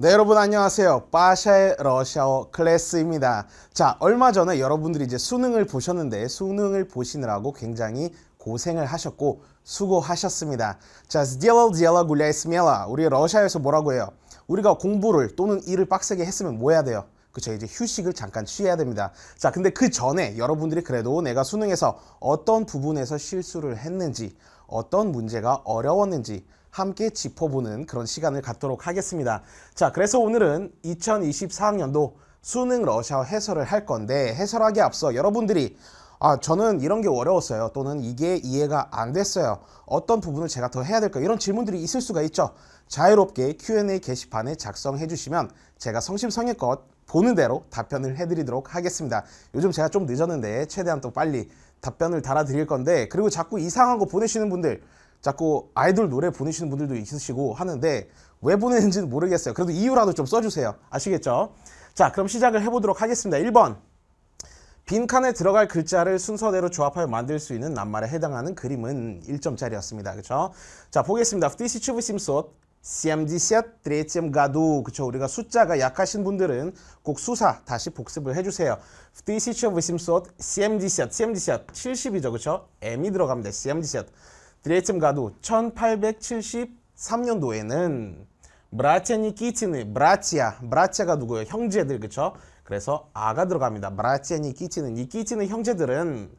네 여러분 안녕하세요 빠샤의 러시아어 클래스입니다 자 얼마 전에 여러분들이 이제 수능을 보셨는데 수능을 보시느라고 굉장히 고생을 하셨고 수고하셨습니다 자 сделал дело гуляй смело 우리 러시아에서 뭐라고 해요 우리가 공부를 또는 일을 빡세게 했으면 뭐 해야 돼요 그쵸 이제 휴식을 잠깐 취해야 됩니다 자 근데 그 전에 여러분들이 그래도 내가 수능에서 어떤 부분에서 실수를 했는지 어떤 문제가 어려웠는지 함께 짚어보는 그런 시간을 갖도록 하겠습니다. 자, 그래서 오늘은 2024학년도 수능 러시아어 해설을 할 건데 해설하기 앞서 여러분들이 아 저는 이런 게 어려웠어요 또는 이게 이해가 안 됐어요 어떤 부분을 제가 더 해야 될까 이런 질문들이 있을 수가 있죠 자유롭게 Q&A 게시판에 작성해 주시면 제가 성심성의껏 보는 대로 답변을 해드리도록 하겠습니다 요즘 제가 좀 늦었는데 최대한 또 빨리 답변을 달아드릴 건데 그리고 자꾸 이상한 거 보내시는 분들 자꾸 아이돌 노래 보내시는 분들도 있으시고 하는데 왜 보내는지는 모르겠어요. 그래도 이유라도 좀 써주세요. 아시겠죠? 자, 그럼 시작을 해보도록 하겠습니다. 1번. 빈칸에 들어갈 글자를 순서대로 조합하여 만들 수 있는 낱말에 해당하는 그림은 1점짜리였습니다. 그렇죠? 자, 보겠습니다. 프티시 추비심솥. 엠디7 0레이쯤 가도 그쵸 우리가 숫자가 약하신 분들은 꼭 수사 다시 복습을 해주세요. 프티시처 심 В 1770, 70, 70, 70이죠 그쵸? M이 들어갑니다. 엠 70. 드레 е 가도 е м году, 1873년도에는 브라체니 키치는 브라치아, 브라치아가 누구예요? 형제들 그쵸? 그래서 아가 들어갑니다. 브라체니 키치는이키치는 형제들은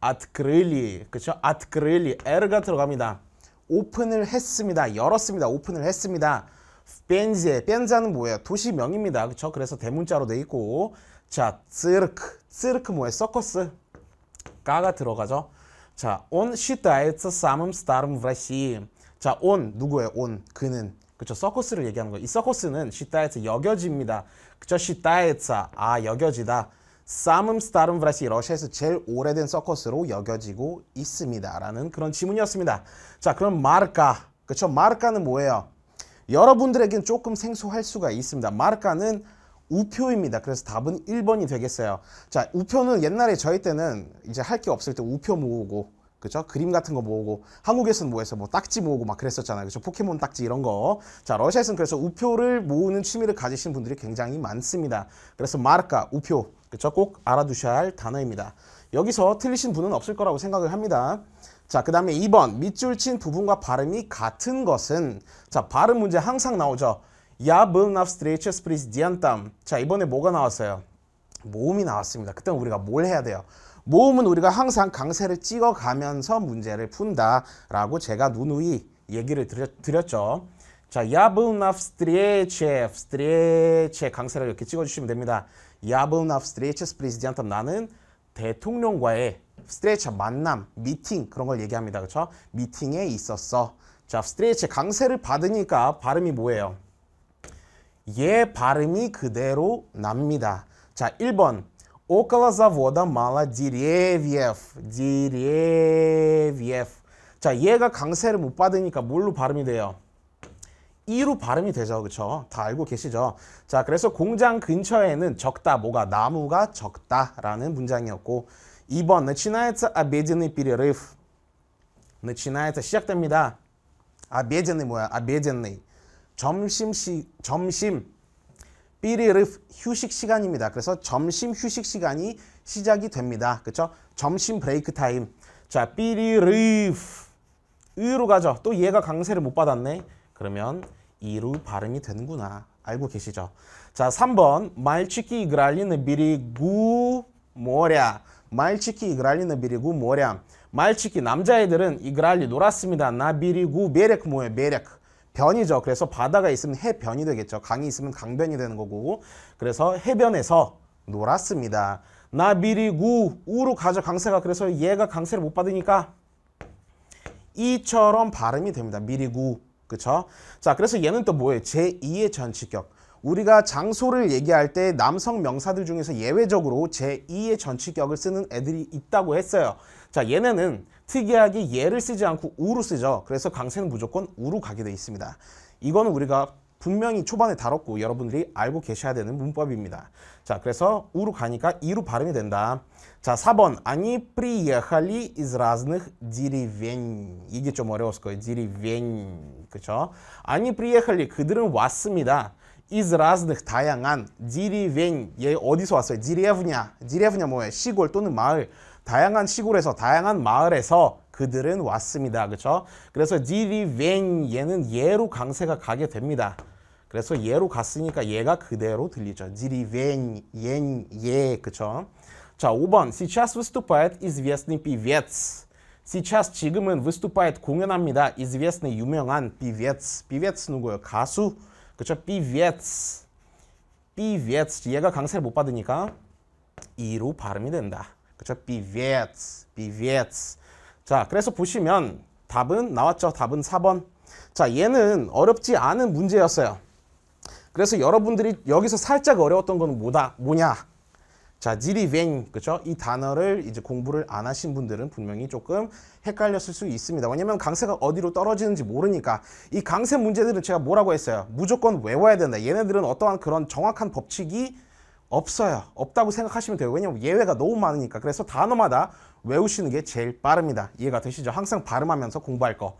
아트 к 릴리 그쵸? открыли 에르가 들어갑니다. 오픈을 했습니다. 열었습니다. 오픈을 했습니다. 벤제, 벤자는 뭐예요? 도시명입니다. 그쵸? 그래서 대문자로 돼 있고 자, 찌르크, 찌르크 뭐예요? 서커스 까가 들어가죠. 자, он считается самым старым в России. 자, он 누구예요? о 그는 그쵸 서커스를 얘기하는 거예요. 이 서커스는 считается 여겨집니다. 그쵸 считается 아 여겨지다. самым старым в России 러시아에서 제일 오래된 서커스로 여겨지고 있습니다라는 그런 지문이었습니다. 자, 그럼 마르카 그쵸 마르카는 뭐예요? 여러분들에겐 조금 생소할 수가 있습니다. 마르카는 우표입니다. 그래서 답은 1번이 되겠어요. 자, 우표는 옛날에 저희 때는 이제 할 게 없을 때 우표 모으고 그죠? 그림 같은 거 모으고 한국에서는 뭐해서 뭐 딱지 모으고 막 그랬었잖아요. 그죠? 포켓몬 딱지 이런 거. 자, 러시아에서는 그래서 우표를 모으는 취미를 가지신 분들이 굉장히 많습니다. 그래서 마르카 우표 그죠? 꼭 알아두셔야 할 단어입니다. 여기서 틀리신 분은 없을 거라고 생각을 합니다. 자, 그 다음에 2번 밑줄 친 부분과 발음이 같은 것은 자, 발음 문제 항상 나오죠. Я был на встрече с президентом. 자, 이번에 뭐가 나왔어요? 모음이 나왔습니다. 그때 우리가 뭘 해야 돼요? 모음은 우리가 항상 강세를 찍어가면서 문제를 푼다라고 제가 누누이 얘기를 드렸, 죠 자, 야 б 나 л на в с 스트레 ч е 강세를 이렇게 찍어주시면 됩니다. 야 б 나 л на встрече с п 나는 대통령과의 스트레치 만남, 미팅 그런 걸 얘기합니다. 그렇죠? 미팅에 있었어. 자, 스트레치 강세를 받으니까 발음이 뭐예요? 예 발음이 그대로 납니다. 자, 1번. Около завода мало деревьев. Деревьев. 자, 얘가 강세를 못 받으니까 뭘로 발음이 돼요? 이로 발음이 되죠. 그렇죠? 다 알고 계시죠? 자, 그래서 공장 근처에는 적다. 뭐가? 나무가 적다라는 문장이었고 2번. начинается обеденный перерыв. начинается 시작됩니다. обеденный 뭐야? обеденный. 점심 시 점심 삐리르 휴식 시간입니다. 그래서 점심 휴식 시간이 시작이 됩니다. 그렇죠? 점심 브레이크 타임. 자, 삐리르 으로 가죠. 또 얘가 강세를 못 받았네. 그러면 이루 발음이 되는구나. 알고 계시죠? 자, 3번. 말치키 이그랄리는 비리구 모랴. 말치키 이그랄리는 비리구 모랴. 말치키 남자애들은 이그랄리 놀았습니다. 나 비리구 베렉 모에 베렉. 변이죠. 그래서 바다가 있으면 해변이 되겠죠. 강이 있으면 강변이 되는 거고 그래서 해변에서 놀았습니다. 나 미리 구 우로 가죠. 강세가 그래서 얘가 강세를 못 받으니까 이처럼 발음이 됩니다. 미리 구 그쵸? 자 그래서 얘는 또 뭐예요? 제2의 전치격. 우리가 장소를 얘기할 때 남성 명사들 중에서 예외적으로 제2의 전치격을 쓰는 애들이 있다고 했어요. 자 얘네는 특이하게 예를 쓰지 않고 우로 쓰죠. 그래서 강세는 무조건 우로 가게 돼 있습니다. 이거는 우리가 분명히 초반에 다뤘고 여러분들이 알고 계셔야 되는 문법입니다. 자, 그래서 우로 가니까 이로 발음이 된다. 자, 4번. Они приехали из разных деревень. 이게 좀 어려웠을 거예요. 디리 р е в 그쵸? Они приехали. 그들은 왔습니다. из разных 다양한 деревень 얘 어디서 왔어요? деревня деревня 뭐예요? 시골 또는 마을 다양한 시골에서 다양한 마을에서 그들은 왔습니다. 그렇죠? 그래서 deriven 얘는 얘로 강세가 가게 됩니다. 그래서 얘로 갔으니까 얘가 그대로 들리죠. deriven 옌 예. 그렇죠? 자, 5번. Сейчас выступает известный певец. Сейчас 지금은 выступает 공연합니다. известный 유명한 певец. певец 누구예요? 가수. 그렇죠? Bvets. Bvets. 얘가 강세를 못 받으니까 이로 발음이 된다. 그렇죠? Bvets. Bvets. 자, 그래서 보시면 답은 나왔죠. 답은 4번. 자, 얘는 어렵지 않은 문제였어요. 그래서 여러분들이 여기서 살짝 어려웠던 건 뭐다, 뭐냐? 자, 지리뱅, 그쵸? 이 단어를 이제 공부를 안 하신 분들은 분명히 조금 헷갈렸을 수 있습니다. 왜냐면 강세가 어디로 떨어지는지 모르니까 이 강세 문제들은 제가 뭐라고 했어요? 무조건 외워야 된다. 얘네들은 어떠한 그런 정확한 법칙이 없어요. 없다고 생각하시면 돼요. 왜냐면 예외가 너무 많으니까. 그래서 단어마다 외우시는 게 제일 빠릅니다. 이해가 되시죠? 항상 발음하면서 공부할 거.